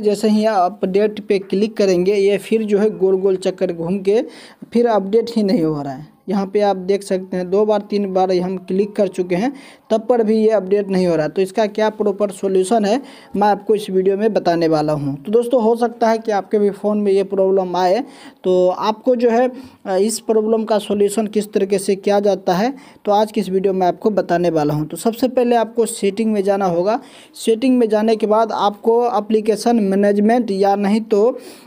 जैसे ही आप अपडेट पे क्लिक करेंगे ये फिर जो है गोल गोल चक्कर घूम के फिर अपडेट ही नहीं हो रहा है यहाँ पे आप देख सकते हैं दो बार तीन बार हम क्लिक कर चुके हैं तब पर भी ये अपडेट नहीं हो रहा तो इसका क्या प्रॉपर सोल्यूशन है मैं आपको इस वीडियो में बताने वाला हूँ तो दोस्तों हो सकता है कि आपके भी फ़ोन में ये प्रॉब्लम आए तो आपको जो है इस प्रॉब्लम का सोल्यूशन किस तरीके से किया जाता है तो आज की इस वीडियो में आपको बताने वाला हूँ तो सबसे पहले आपको सेटिंग में जाना होगा सेटिंग में जाने के बाद आपको अप्लीकेशन मैनेजमेंट या नहीं तो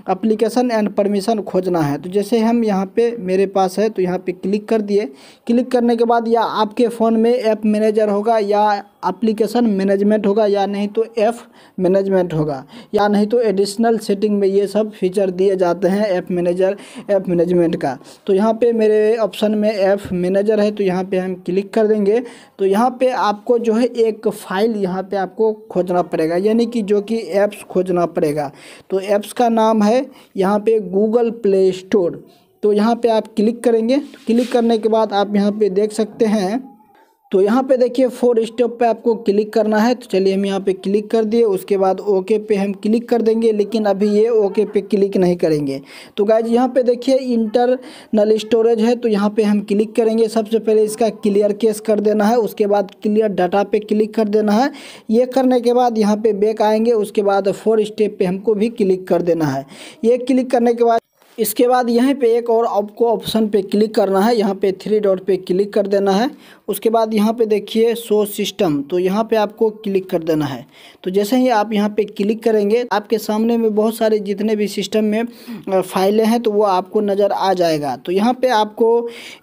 अप्लीकेशन एंड परमिशन खोजना है तो जैसे हम यहाँ पर मेरे पास है तो यहाँ पर क्लिक कर दिए क्लिक करने के बाद या आपके फ़ोन में ऐप मैनेजर होगा या एप्लीकेशन मैनेजमेंट होगा या नहीं तो ऐप मैनेजमेंट होगा या नहीं तो एडिशनल सेटिंग में ये सब फीचर दिए जाते हैं ऐप मैनेजर ऐप मैनेजमेंट का तो यहाँ पे मेरे ऑप्शन में ऐप मैनेजर है तो यहाँ पे हम क्लिक कर देंगे तो यहाँ पे आपको जो है एक फ़ाइल यहाँ पे आपको खोजना पड़ेगा यानी कि जो कि ऐप्स खोजना पड़ेगा तो ऐप्स का नाम है यहाँ पे गूगल प्ले स्टोर तो यहाँ पे आप क्लिक करेंगे क्लिक करने के बाद आप यहाँ पे देख सकते हैं तो यहाँ पे देखिए फोर स्टेप पे आपको क्लिक करना है तो चलिए हम यहाँ पे क्लिक कर दिए उसके बाद ओके पे हम क्लिक कर देंगे लेकिन अभी ये ओके पे क्लिक नहीं करेंगे तो गाइज यहाँ पे देखिए इंटरनल स्टोरेज है तो यहाँ पे हम क्लिक करेंगे सबसे पहले इसका क्लियर केस कर देना है उसके बाद क्लियर डाटा पे क्लिक कर देना है ये करने के बाद यहाँ पर बैक आएंगे उसके बाद फोर स्टेप पर हमको भी क्लिक कर देना है ये क्लिक करने के बाद इसके बाद यहीं पे एक और आपको ऑप्शन पे क्लिक करना है यहाँ पे थ्री डॉट पे क्लिक कर देना है उसके बाद यहाँ पे देखिए शो सिस्टम तो यहाँ पे आपको क्लिक कर देना है तो जैसे ही आप यहाँ पे क्लिक करेंगे आपके सामने में बहुत सारे जितने भी सिस्टम में फाइलें हैं तो वो आपको नज़र आ जाएगा तो यहाँ पे आपको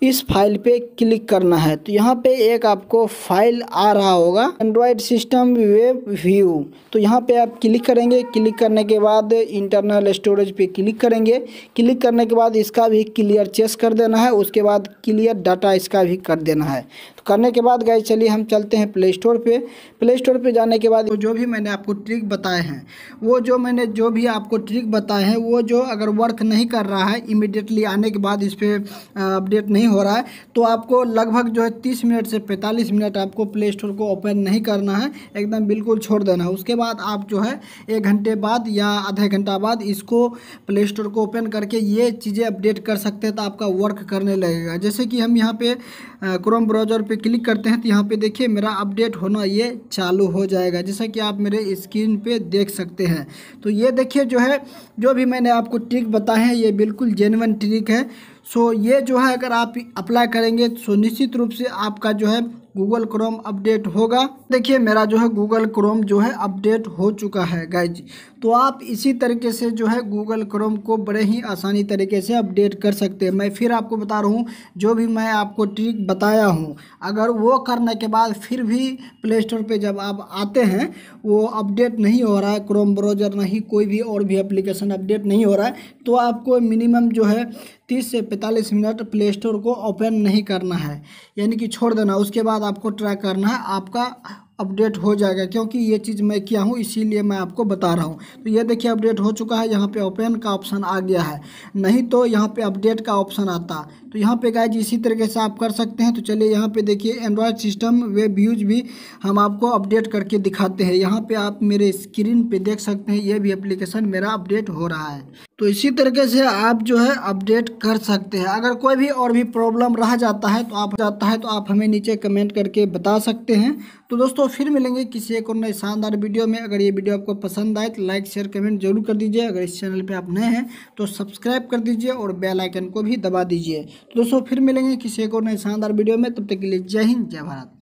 इस फाइल पे क्लिक करना है तो यहाँ पे एक आपको फाइल आ रहा होगा एंड्रॉयड सिस्टम वेब व्यू तो यहाँ पर आप क्लिक करेंगे क्लिक करने के बाद इंटरनल स्टोरेज पर क्लिक करेंगे क्लिक करने के बाद इसका भी क्लियर चेस कर देना है उसके बाद क्लियर डाटा इसका भी कर देना है करने के बाद गए चलिए हम चलते हैं प्ले स्टोर पर प्ले स्टोर पर जाने के बाद जो भी मैंने आपको ट्रिक बताए हैं वो जो मैंने जो भी आपको ट्रिक बताए हैं वो जो अगर वर्क नहीं कर रहा है इमिडिएटली आने के बाद इस पर अपडेट नहीं हो रहा है तो आपको लगभग जो है तीस मिनट से पैंतालीस मिनट आपको प्ले स्टोर को ओपन नहीं करना है एकदम बिल्कुल छोड़ देना है उसके बाद आप जो है एक घंटे बाद या आधे घंटा बाद इसको प्ले स्टोर को ओपन करके ये चीज़ें अपडेट कर सकते हैं तो आपका वर्क करने लगेगा जैसे कि हम यहाँ पे क्रोम ब्राउज़र पे क्लिक करते हैं तो यहाँ पे देखिए मेरा अपडेट होना ये चालू हो जाएगा जैसा कि आप मेरे स्क्रीन पे देख सकते हैं तो ये देखिए जो है जो भी मैंने आपको ट्रिक बताए हैं ये बिल्कुल जेनवन ट्रिक है सो ये जो है अगर आप अप्लाई करेंगे तो निश्चित रूप से आपका जो है गूगल क्रोम अपडेट होगा देखिए मेरा जो है गूगल क्रोम जो है अपडेट हो चुका है गाइज तो आप इसी तरीके से जो है गूगल क्रोम को बड़े ही आसानी तरीके से अपडेट कर सकते हैं मैं फिर आपको बता रहा हूँ जो भी मैं आपको ट्रिक बताया हूँ अगर वो करने के बाद फिर भी प्ले स्टोर पर जब आप आते हैं वो अपडेट नहीं हो रहा है क्रोम ब्राउजर नहीं कोई भी और भी अप्लीकेशन अपडेट नहीं हो रहा है तो आपको मिनिमम जो है तीस से पैंतालीस मिनट प्ले स्टोर को ओपन नहीं करना है यानी कि छोड़ देना उसके बाद आपको ट्राई करना है आपका अपडेट हो जाएगा क्योंकि ये चीज़ मैं किया हूँ इसीलिए मैं आपको बता रहा हूँ तो ये देखिए अपडेट हो चुका है यहाँ पे ओपन का ऑप्शन आ गया है नहीं तो यहाँ पे अपडेट का ऑप्शन आता तो यहाँ पे गाय इसी तरीके से आप कर सकते हैं तो चलिए यहाँ पे देखिए एंड्रॉयड सिस्टम वेब व्यूज भी हम आपको अपडेट करके दिखाते हैं यहाँ पर आप मेरे स्क्रीन पर देख सकते हैं ये भी अप्लीकेशन मेरा अपडेट हो रहा है तो इसी तरीके से आप जो है अपडेट कर सकते हैं अगर कोई भी और भी प्रॉब्लम रह जाता है तो आप जाता है तो आप हमें नीचे कमेंट करके बता सकते हैं तो दोस्तों फिर मिलेंगे किसी एक और नए शानदार वीडियो में अगर ये वीडियो आपको पसंद आए तो लाइक शेयर कमेंट जरूर कर दीजिए अगर इस चैनल पे आप नए हैं तो सब्सक्राइब कर दीजिए और बेल आइकन को भी दबा दीजिए तो दोस्तों फिर मिलेंगे किसी एक और नए शानदार वीडियो में तब तक के लिए जय हिंद जय भारत